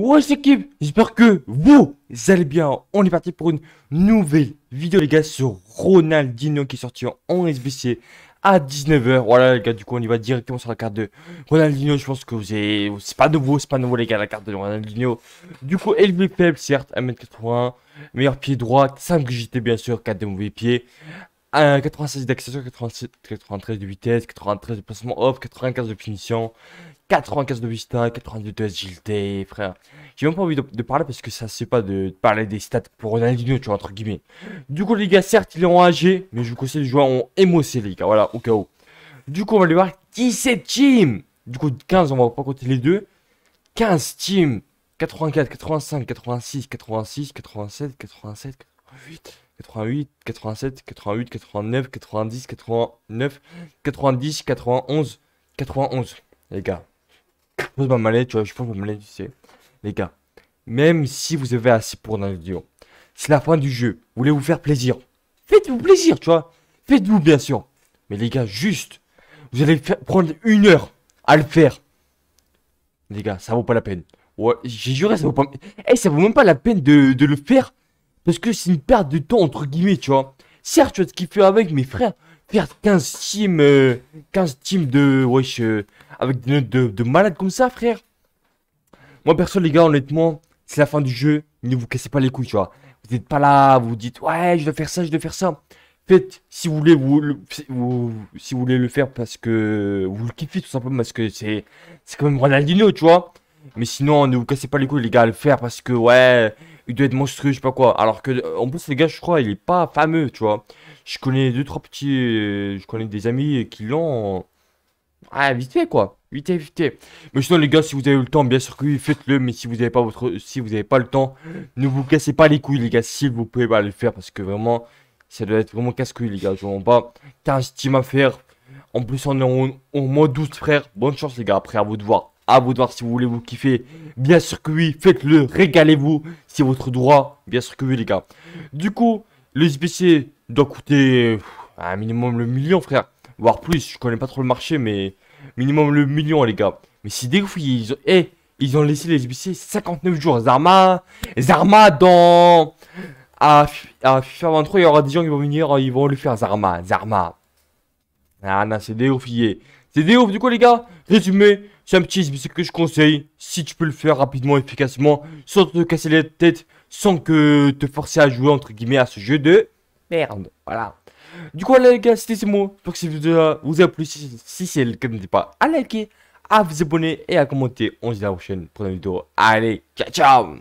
Wesh équipe, j'espère que vous allez bien. On est parti pour une nouvelle vidéo les gars sur Ronaldinho qui est sorti en SBC à 19h. Voilà les gars, du coup on y va directement sur la carte de Ronaldinho. Je pense que vous avez... C'est pas nouveau, c'est pas nouveau les gars la carte de Ronaldinho. Du coup, élevé faible certes, 1m81, meilleur pied droit, 5 GT bien sûr, 4 de mauvais pieds. 96 86 d'accession, 93 de vitesse, 93 de placement off, 95 de finition, 95 de vista, 92 de agilité, frère. J'ai même pas envie de, parler parce que ça c'est pas de, parler des stats pour Ronaldinho, tu vois, entre guillemets. Du coup, les gars, certes, ils ont en mais je vous conseille de jouer en MOC, les gars, voilà, au cas où. Du coup, on va aller voir 17 teams. Du coup, 15, on va pas compter les deux. 15 teams. 84, 85, 86, 86, 87, 87. 88, 87, 88, 89, 90, 89, 90, 91, 91. Les gars, je pose ma mallette, tu vois, je pose ma mallette, tu sais. Les gars, même si vous avez assez pour dans la vidéo, c'est la fin du jeu. Vous voulez vous faire plaisir. Faites-vous plaisir, tu vois. Faites-vous bien sûr. Mais les gars, juste, vous allez faire, prendre une heure à le faire. Les gars, ça vaut pas la peine. Ouais, j'ai juré, ça vaut pas. Eh, ça vaut même pas la peine de le faire. Parce que c'est une perte de temps, entre guillemets, tu vois. Certes, tu vas te kiffer avec, mes frères faire 15 teams, 15 euh, teams de, wesh, euh, avec des notes de, malades comme ça, frère. Moi, perso, les gars, honnêtement, c'est la fin du jeu. Ne vous cassez pas les couilles, tu vois. Vous n'êtes pas là, vous dites, ouais, je dois faire ça, je dois faire ça. Faites, si vous voulez, vous, le, si vous voulez le faire parce que vous le kiffez, tout simplement, parce que c'est, c'est quand même Ronaldinho, tu vois. Mais sinon, ne vous cassez pas les couilles, les gars, à le faire parce que, ouais, il doit être monstrueux, je sais pas quoi. Alors que, euh, en plus, les gars, je crois, il est pas fameux, tu vois. Je connais deux, trois petits. Euh, je connais des amis qui l'ont. Ah, vite fait, quoi. Vite fait, vite fait. Mais sinon, les gars, si vous avez le temps, bien sûr que oui, faites-le. Mais si vous n'avez pas votre. Si vous n'avez pas le temps, ne vous cassez pas les couilles, les gars, Si vous pouvez pas bah, le faire parce que vraiment, ça doit être vraiment casse-couille, les gars. Je vois pas un steam à faire. En plus, on est en, moins 12, frères Bonne chance, les gars, après à vous de voir à vous de voir si vous voulez vous kiffer. Bien sûr que oui, faites-le, régalez-vous, c'est votre droit, bien sûr que oui les gars. Du coup, le SBC doit coûter un minimum le million frère, voire plus, je connais pas trop le marché, mais minimum le million les gars. Mais si des eh, ils ont... laissé les SBC 59 jours. Zarma, Zarma dans... À, FIFA 23, il y aura des gens qui vont venir, ils vont le faire Zarma, Zarma. Ah non, c'est des C'est des du coup, les gars, résumé, c'est un petit ce que je conseille, si tu peux le faire rapidement, efficacement, sans te casser la tête, sans que te forcer à jouer, entre guillemets, à ce jeu de merde. Voilà. Du coup, les gars, c'était ces mot. J'espère que cette vidéo vous a plu. Si, c'est le cas, n'hésitez pas à liker, à vous abonner et à commenter. On se dit à la prochaine pour une vidéo. Allez, ciao, ciao